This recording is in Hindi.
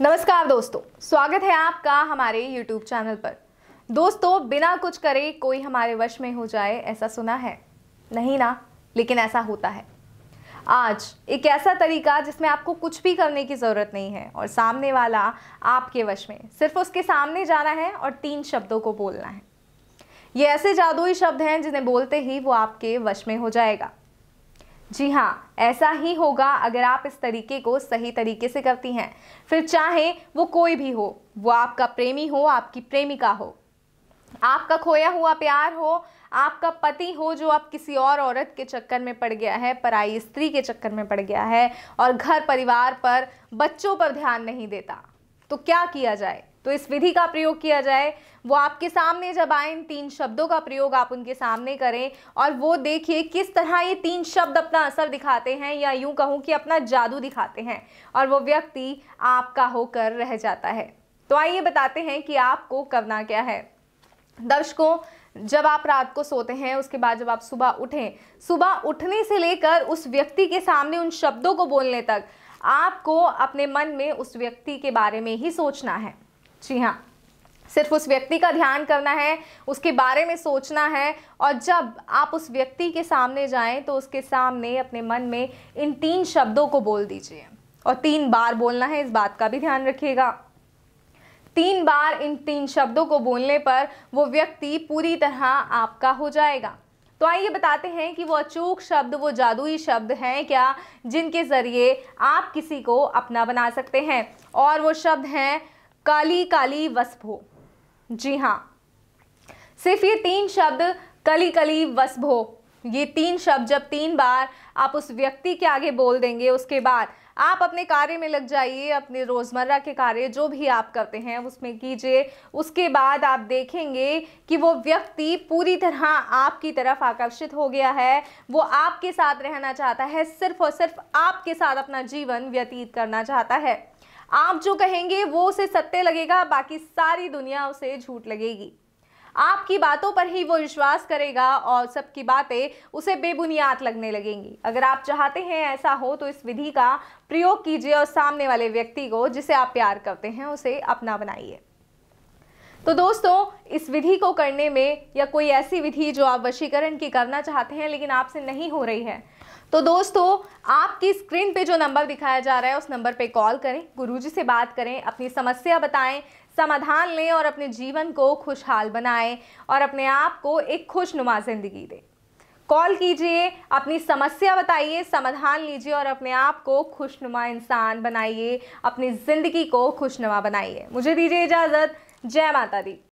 नमस्कार दोस्तों स्वागत है आपका हमारे YouTube चैनल पर दोस्तों बिना कुछ करे कोई हमारे वश में हो जाए ऐसा सुना है नहीं ना लेकिन ऐसा होता है आज एक ऐसा तरीका जिसमें आपको कुछ भी करने की ज़रूरत नहीं है और सामने वाला आपके वश में सिर्फ उसके सामने जाना है और तीन शब्दों को बोलना है ये ऐसे जादुई शब्द हैं जिन्हें बोलते ही वो आपके वश में हो जाएगा जी हाँ ऐसा ही होगा अगर आप इस तरीके को सही तरीके से करती हैं फिर चाहे वो कोई भी हो वो आपका प्रेमी हो आपकी प्रेमिका हो आपका खोया हुआ प्यार हो आपका पति हो जो आप किसी और औरत के चक्कर में पड़ गया है पराई स्त्री के चक्कर में पड़ गया है और घर परिवार पर बच्चों पर ध्यान नहीं देता तो क्या किया जाए तो इस विधि का प्रयोग किया जाए वो आपके सामने जब आए इन तीन शब्दों का प्रयोग आप उनके सामने करें और वो देखिए किस तरह ये तीन शब्द अपना असर दिखाते हैं या यूं कहूँ कि अपना जादू दिखाते हैं और वो व्यक्ति आपका होकर रह जाता है तो आइए बताते हैं कि आपको करना क्या है दर्शकों जब आप रात को सोते हैं उसके बाद जब आप सुबह उठें सुबह उठने से लेकर उस व्यक्ति के सामने उन शब्दों को बोलने तक आपको अपने मन में उस व्यक्ति के बारे में ही सोचना है जी हाँ सिर्फ उस व्यक्ति का ध्यान करना है उसके बारे में सोचना है और जब आप उस व्यक्ति के सामने जाएं तो उसके सामने अपने मन में इन तीन शब्दों को बोल दीजिए और तीन बार बोलना है इस बात का भी ध्यान रखिएगा तीन बार इन तीन शब्दों को बोलने पर वो व्यक्ति पूरी तरह आपका हो जाएगा तो आइए बताते हैं कि वो अचूक शब्द वो जादुई शब्द हैं क्या जिनके ज़रिए आप किसी को अपना बना सकते हैं और वो शब्द हैं काली काली वस्भो जी हाँ सिर्फ ये तीन शब्द कली कली वस्भो ये तीन शब्द जब तीन बार आप उस व्यक्ति के आगे बोल देंगे उसके बाद आप अपने कार्य में लग जाइए अपने रोज़मर्रा के कार्य जो भी आप करते हैं उसमें कीजिए उसके बाद आप देखेंगे कि वो व्यक्ति पूरी तरह आपकी तरफ आकर्षित हो गया है वो आपके साथ रहना चाहता है सिर्फ और सिर्फ आपके साथ अपना जीवन व्यतीत करना चाहता है आप जो कहेंगे वो उसे सत्य लगेगा बाकी सारी दुनिया उसे झूठ लगेगी आपकी बातों पर ही वो विश्वास करेगा और सबकी बातें उसे बेबुनियाद लगने लगेंगी अगर आप चाहते हैं ऐसा हो तो इस विधि का प्रयोग कीजिए और सामने वाले व्यक्ति को जिसे आप प्यार करते हैं उसे अपना बनाइए तो दोस्तों इस विधि को करने में या कोई ऐसी विधि जो आप वशीकरण की करना चाहते हैं लेकिन आपसे नहीं हो रही है तो दोस्तों आपकी स्क्रीन पे जो नंबर दिखाया जा रहा है उस नंबर पे कॉल करें गुरुजी से बात करें अपनी समस्या बताएं समाधान लें और अपने जीवन को खुशहाल बनाएं और अपने आप को एक खुशनुमा ज़िंदगी दें कॉल कीजिए अपनी समस्या बताइए समाधान लीजिए और अपने आप को खुशनुमा इंसान बनाइए अपनी ज़िंदगी को खुशनुमा बनाइए मुझे दीजिए इजाज़त जय माता दी